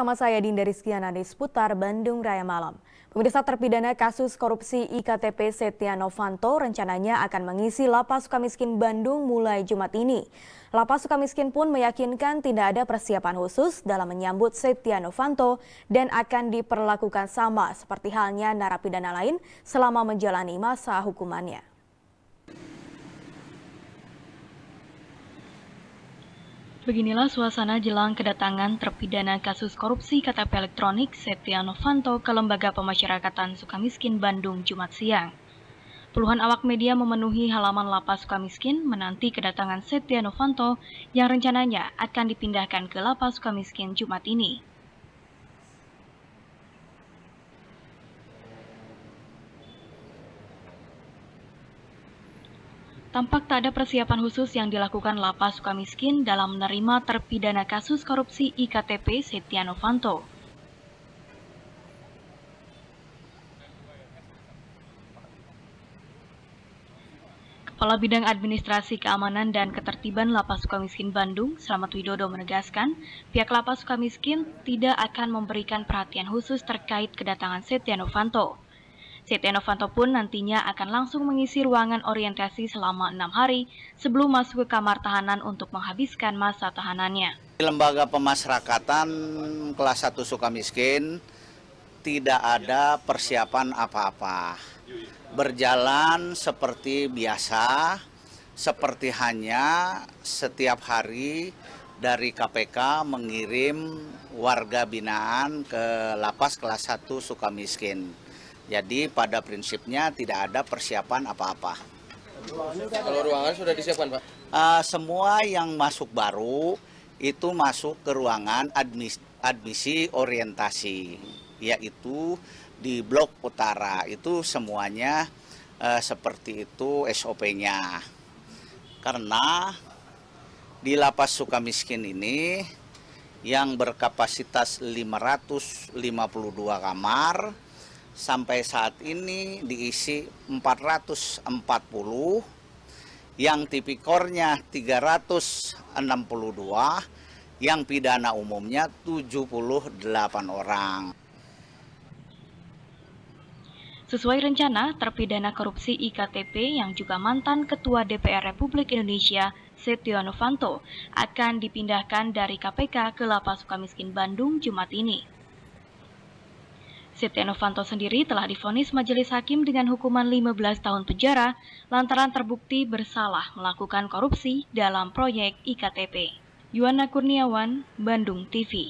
Sama saya Dinda di seputar Bandung Raya Malam. Pemirsa terpidana kasus korupsi IKTP Setia Novanto rencananya akan mengisi lapas suka miskin Bandung mulai Jumat ini. Lapas suka miskin pun meyakinkan tidak ada persiapan khusus dalam menyambut Setia Novanto dan akan diperlakukan sama seperti halnya narapidana lain selama menjalani masa hukumannya. Beginilah suasana jelang kedatangan terpidana kasus korupsi KTP elektronik Setia Novanto ke Lembaga Pemasyarakatan Sukamiskin Bandung Jumat siang. Puluhan awak media memenuhi halaman lapas Sukamiskin menanti kedatangan Setia Novanto yang rencananya akan dipindahkan ke lapas Sukamiskin Jumat ini. tampak tak ada persiapan khusus yang dilakukan Lapas Sukamiskin dalam menerima terpidana kasus korupsi IKTP Setia Novanto. Kepala Bidang Administrasi Keamanan dan Ketertiban Lapas Sukamiskin Bandung, Selamat Widodo menegaskan, pihak Lapas Sukamiskin tidak akan memberikan perhatian khusus terkait kedatangan Setia Novanto. Setia Novanto pun nantinya akan langsung mengisi ruangan orientasi selama enam hari sebelum masuk ke kamar tahanan untuk menghabiskan masa tahanannya. Lembaga pemasyarakatan kelas 1 miskin tidak ada persiapan apa-apa. Berjalan seperti biasa, seperti hanya setiap hari dari KPK mengirim warga binaan ke lapas kelas 1 miskin. Jadi pada prinsipnya tidak ada persiapan apa-apa. Kalau ruangan sudah disiapkan Pak? Uh, semua yang masuk baru itu masuk ke ruangan admis, admisi orientasi, yaitu di blok utara itu semuanya uh, seperti itu SOP-nya. Karena di lapas suka miskin ini yang berkapasitas 552 kamar, sampai saat ini diisi 440 yang tipikornya 362 yang pidana umumnya 78 orang. Sesuai rencana, terpidana korupsi IKTP yang juga mantan Ketua DPR Republik Indonesia, Setia Novanto, akan dipindahkan dari KPK ke Lapas Sukamiskin Bandung Jumat ini. Setia Novanto sendiri telah difonis majelis hakim dengan hukuman 15 tahun penjara lantaran terbukti bersalah melakukan korupsi dalam proyek IKTP. Yuana Kurniawan, Bandung TV